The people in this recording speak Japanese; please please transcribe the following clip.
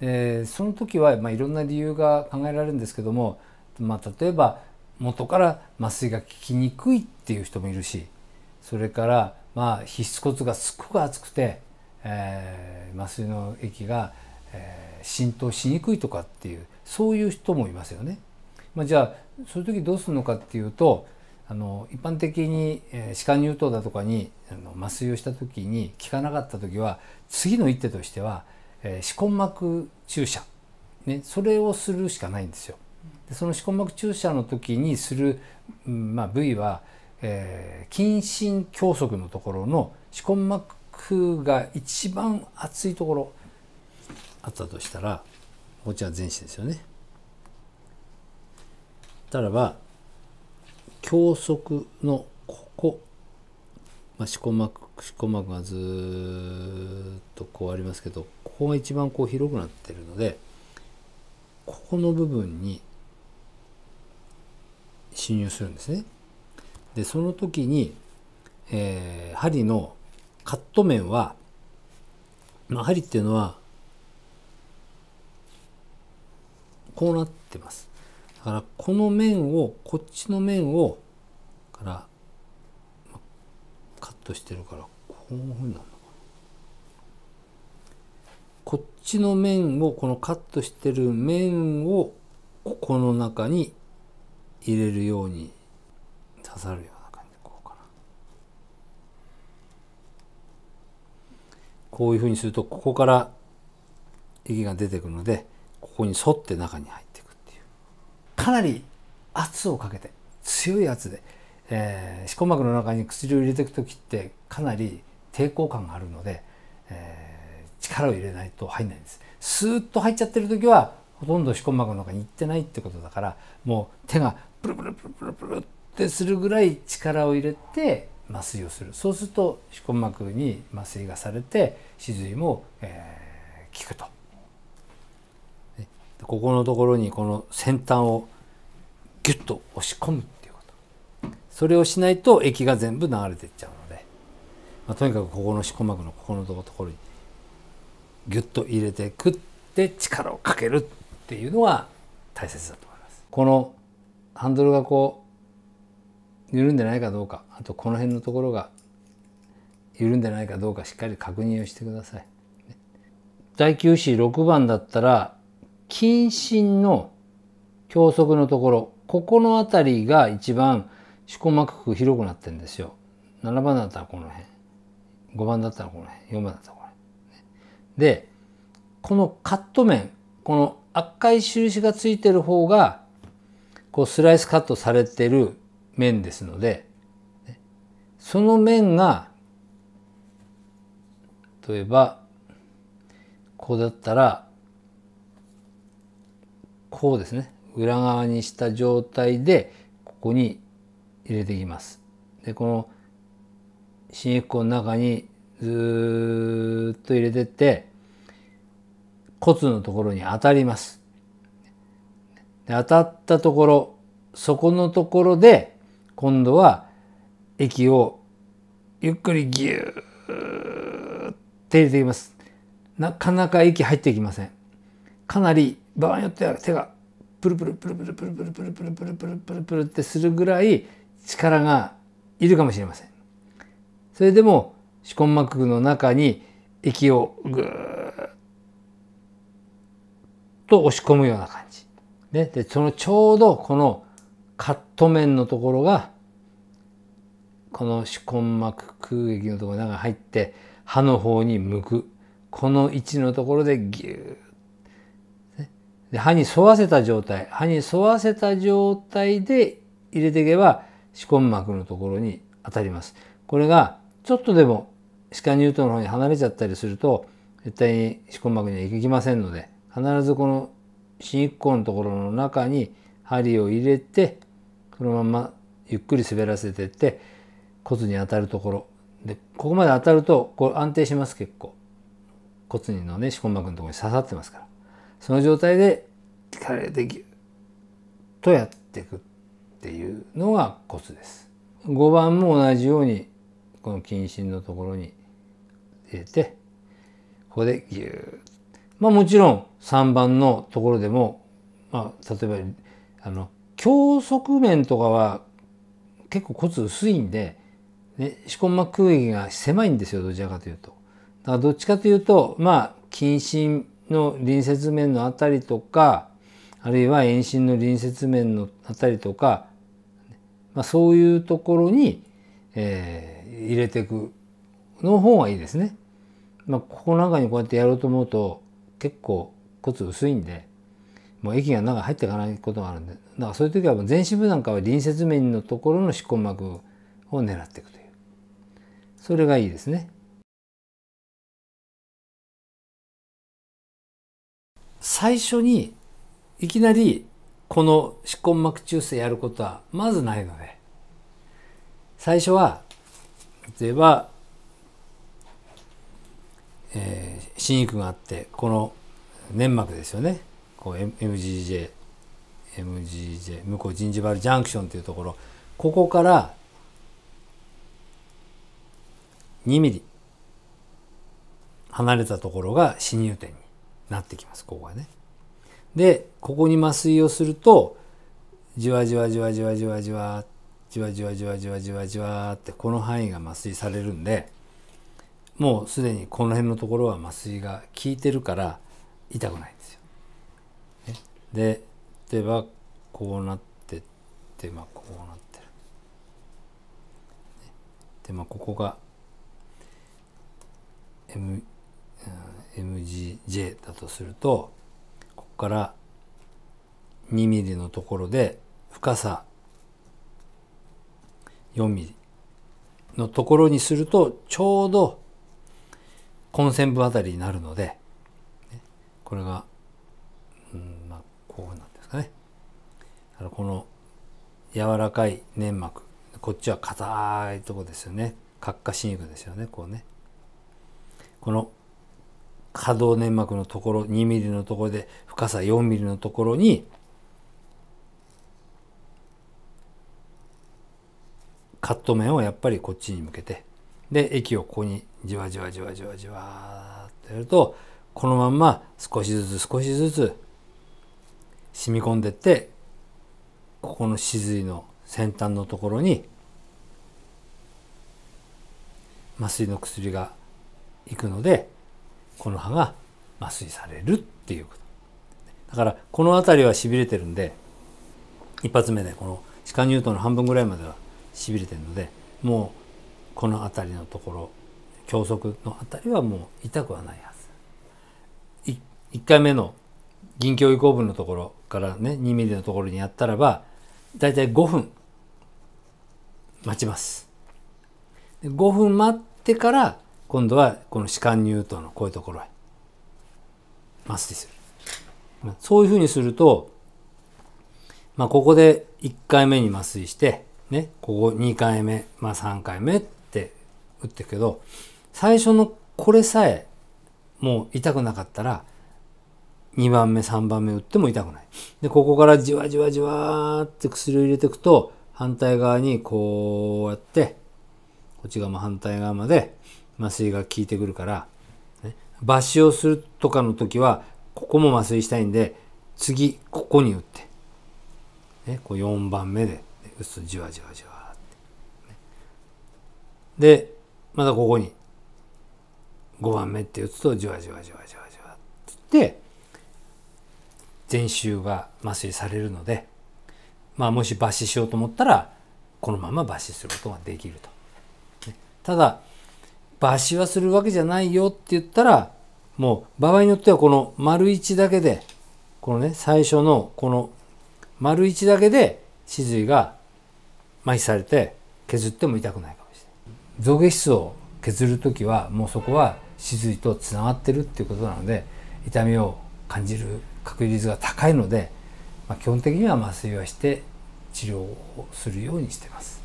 でその時は、まあ、いろんな理由が考えられるんですけども、まあ、例えば元から麻酔が効きにくいっていう人もいるしそれから、まあ、皮質骨がすっごく厚くて、えー、麻酔の液が、えー、浸透しにくいとかっていうそういう人もいますよね。まあ、じゃあそういう時どうするのかっていうとあの一般的に、えー、歯間乳頭だとかにあの麻酔をした時に効かなかった時は次の一手としてはえー、根膜注射、ね、それをするしかないんですよ。でその歯根膜注射の時にする、うんまあ、部位は、えー、近親教足のところの歯根膜が一番厚いところあったとしたらこちら前肢ですよね。たらば教足のここ、まあ、歯根膜歯根膜がずっとこうありますけどここが一番こう広くなってるのでここの部分に侵入するんですね。でその時に、えー、針のカット面は、まあ、針っていうのはこうなってます。だからこの面をこっちの面をからカットしてるからこういうふうになるの。こっちの面をこのカットしてる面をここの中に入れるように刺さるような感じでこうかなこういうふうにするとここから息が出てくるのでここに沿って中に入っていくっていうかなり圧をかけて強い圧で、えー、歯根膜の中に薬を入れていく時ってかなり抵抗感があるので、えー力を入れないと入んないんです。スーッと入っちゃってる時はほとんど歯根膜の中に行ってないってことだからもう手がプルプルプルプルプルってするぐらい力を入れて麻酔をするそうすると歯根膜に麻酔がされて歯髄も、えー、効くとここのところにこの先端をギュッと押し込むっていうことそれをしないと液が全部流れていっちゃうので、まあ、とにかくここの歯根膜のここのところにギュッと入れて食って力をかけるっていうのが大切だと思います。このハンドルがこう緩んでないかどうかあとこの辺のところが緩んでないかどうかしっかり確認をしてください。第9子6番だったら近親の教則のところここの辺りが一番四股膜広くなってんですよ。7番だったらこの辺5番だったらこの辺4番だったらでこのカット面この赤い印がついてる方がこうスライスカットされてる面ですのでその面が例えばこうだったらこうですね裏側にした状態でここに入れていきます。でこの新液の中にずっと入れてって骨のところに当たります。で当たったところそこのところで今度は液をゆっくりギューって入れていきます。なかなか液入ってきません。かなり場合によっては手がプルプルプルプルプルプルプルプルプルプルプルプルってするぐらい力がいるかもしれません。それでも歯根膜の中に液をぐーっと押し込むような感じ。ね、でそのちょうどこのカット面のところがこの歯根膜空液のところに入って歯の方に向くこの位置のところでギューで歯に沿わせた状態歯に沿わせた状態で入れていけば歯根膜のところに当たりますこれがちょっとでも歯間乳頭の方に離れちゃったりすると絶対に歯根膜には行きませんので必ずこの歯一根のところの中に針を入れてそのままゆっくり滑らせてって骨に当たるところでここまで当たるとこれ安定します結構骨にのね歯根膜のところに刺さってますからその状態で体でギきるとやっていくっていうのがコツです5番も同じようにこの近親のところに入れて、ここでギューまあもちろん3番のところでも、まあ例えば、あの、強側面とかは結構骨薄いんで、ね、歯根膜空域が狭いんですよ、どちらかというと。だからどっちかというと、まあ、近親の隣接面のあたりとか、あるいは遠心の隣接面のあたりとか、まあ、そういうところに、えー、入れていくの方がいいですね。まあ、ここなんかにこうやってやろうと思うと結構コツ薄いんで、もう液が中入っていかないことがあるんで、だからそういう時はもう全身部なんかは隣接面のところの歯根膜を狙っていくという。それがいいですね。最初にいきなりこの歯根膜中性やることはまずないので最初は例えばえー、新育があってこの粘膜ですよねこう MGJ MGJ 向こうジンジバルジャンクションというところここから2ミリ離れたところが侵入点になってきますここがね。でここに麻酔をするとじわじわじわじわじわじわじわじわじわじわじわじわってこの範囲が麻酔されるんで。もうすでにこの辺のところは麻酔が効いてるから痛くないんですよ。で例えばこうなってってまあこうなってる。でまあここが M MGJ だとするとここから2ミリのところで深さ4ミリのところにするとちょうど混戦部あたりになるので、ね、これが、うん、まあ、こうなんですかね。だからこの柔らかい粘膜、こっちは硬いとこですよね。角化歯肉ですよね、こうね。この可動粘膜のところ、2ミリのところで、深さ4ミリのところに、カット面をやっぱりこっちに向けて、で、液をここにじわじわじわじわじわってやるとこのまんま少しずつ少しずつ染み込んでってここの歯髄の先端のところに麻酔の薬がいくのでこの歯が麻酔されるっていうことだからこの辺りはしびれてるんで一発目でこの歯科乳頭の半分ぐらいまではしびれてるのでもうこの辺りのところ教則のあたりはもう痛くはないはず。1回目の銀教移行分のところからね、2ミリのところにやったらば、だいたい5分待ちます。5分待ってから、今度はこの歯間乳頭のこういうところへ、マスティする。そういうふうにすると、まあ、ここで1回目に麻酔して、ね、ここ2回目、まあ、3回目って打ってくけど、最初のこれさえもう痛くなかったら2番目3番目打っても痛くない。でここからじわじわじわって薬を入れていくと反対側にこうやってこっち側も反対側まで麻酔が効いてくるから、ね、抜歯をするとかの時はここも麻酔したいんで次ここに打って、ね、こう4番目で打つとじわじわじわって、ね、でまたここに5番目って打つとじわじわじわじわじわっつって全周が麻酔されるので、まあ、もし抜歯しようと思ったらこのまま抜歯することができると。ただ抜歯はするわけじゃないよって言ったらもう場合によってはこの丸1だけでこのね最初のこの丸1だけで歯髄が麻痺されて削っても痛くないかもしれない。造形質を削る時はもうそこは手髄とつながってるっていうことなので痛みを感じる確率が高いので、まあ、基本的には麻酔はして治療をするようにしてます。